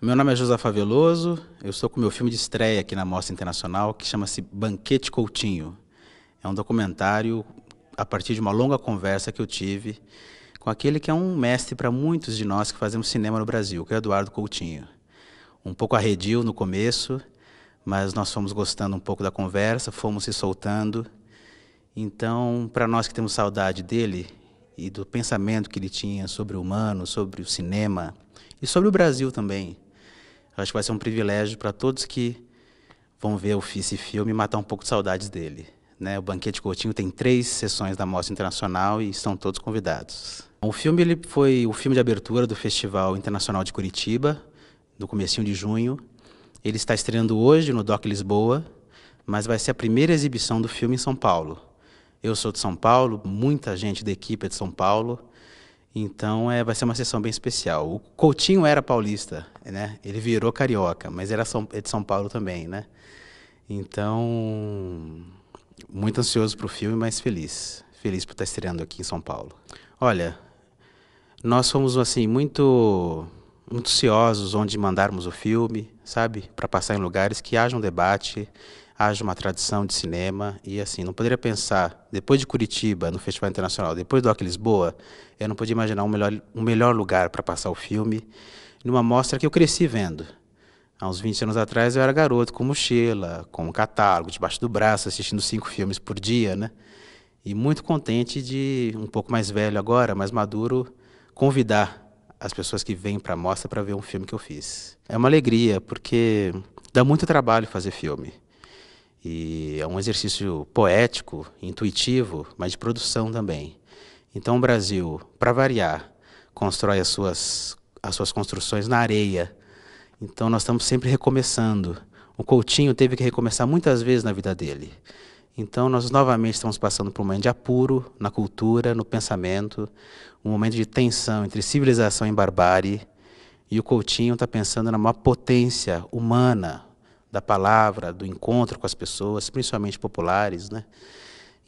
Meu nome é José Faveloso. eu estou com meu filme de estreia aqui na Mostra Internacional, que chama-se Banquete Coutinho. É um documentário a partir de uma longa conversa que eu tive com aquele que é um mestre para muitos de nós que fazemos cinema no Brasil, que é Eduardo Coutinho. Um pouco arredio no começo, mas nós fomos gostando um pouco da conversa, fomos se soltando. Então, para nós que temos saudade dele e do pensamento que ele tinha sobre o humano, sobre o cinema e sobre o Brasil também, acho que vai ser um privilégio para todos que vão ver esse filme e matar um pouco de saudades dele. Né? O Banquete Coutinho tem três sessões da Mostra Internacional e estão todos convidados. O filme ele foi o filme de abertura do Festival Internacional de Curitiba, no comecinho de junho. Ele está estreando hoje no DOC Lisboa, mas vai ser a primeira exibição do filme em São Paulo. Eu sou de São Paulo, muita gente da equipe é de São Paulo, então é, vai ser uma sessão bem especial. O Coutinho era paulista, né? Ele virou carioca, mas era São, é de São Paulo também, né? Então, muito ansioso para o filme, mas feliz. Feliz por estar estreando aqui em São Paulo. Olha, nós fomos, assim, muito, muito ansiosos onde mandarmos o filme, sabe? Para passar em lugares que haja um debate, haja uma tradição de cinema. E, assim, não poderia pensar, depois de Curitiba, no Festival Internacional, depois do Acre Lisboa, eu não podia imaginar um melhor, um melhor lugar para passar o filme numa mostra que eu cresci vendo. Há uns 20 anos atrás eu era garoto, com mochila, com um catálogo debaixo do braço, assistindo cinco filmes por dia, né? E muito contente de, um pouco mais velho agora, mais maduro, convidar as pessoas que vêm para a mostra para ver um filme que eu fiz. É uma alegria, porque dá muito trabalho fazer filme. E é um exercício poético, intuitivo, mas de produção também. Então o Brasil, para variar, constrói as suas as suas construções na areia. Então nós estamos sempre recomeçando. O Coutinho teve que recomeçar muitas vezes na vida dele. Então nós novamente estamos passando por um momento de apuro na cultura, no pensamento, um momento de tensão entre civilização e barbárie. E o Coutinho está pensando na maior potência humana da palavra, do encontro com as pessoas, principalmente populares, né?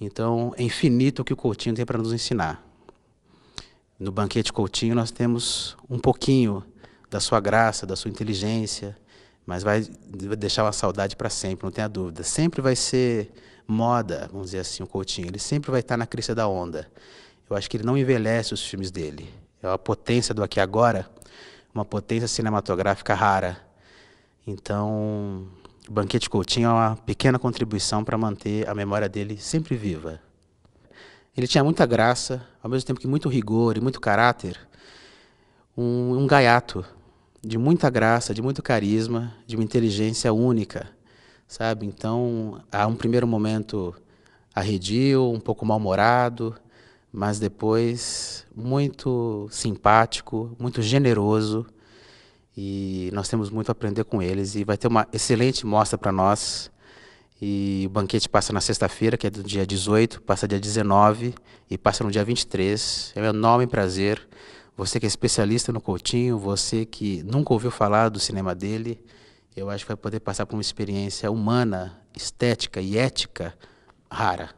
Então é infinito o que o Coutinho tem para nos ensinar. No banquete Coutinho nós temos um pouquinho da sua graça, da sua inteligência, mas vai deixar uma saudade para sempre, não tenha dúvida. Sempre vai ser moda, vamos dizer assim, o Coutinho. Ele sempre vai estar na crista da onda. Eu acho que ele não envelhece os filmes dele. É uma potência do aqui agora, uma potência cinematográfica rara. Então, o Banquete Coutinho é uma pequena contribuição para manter a memória dele sempre viva. Ele tinha muita graça, ao mesmo tempo que muito rigor e muito caráter. Um, um gaiato de muita graça, de muito carisma, de uma inteligência única, sabe? Então, há um primeiro momento arredio, um pouco mal-humorado, mas depois muito simpático, muito generoso. E nós temos muito a aprender com eles e vai ter uma excelente mostra para nós e o banquete passa na sexta-feira, que é do dia 18, passa dia 19 e passa no dia 23. É um enorme prazer. Você que é especialista no Coutinho, você que nunca ouviu falar do cinema dele, eu acho que vai poder passar por uma experiência humana, estética e ética rara.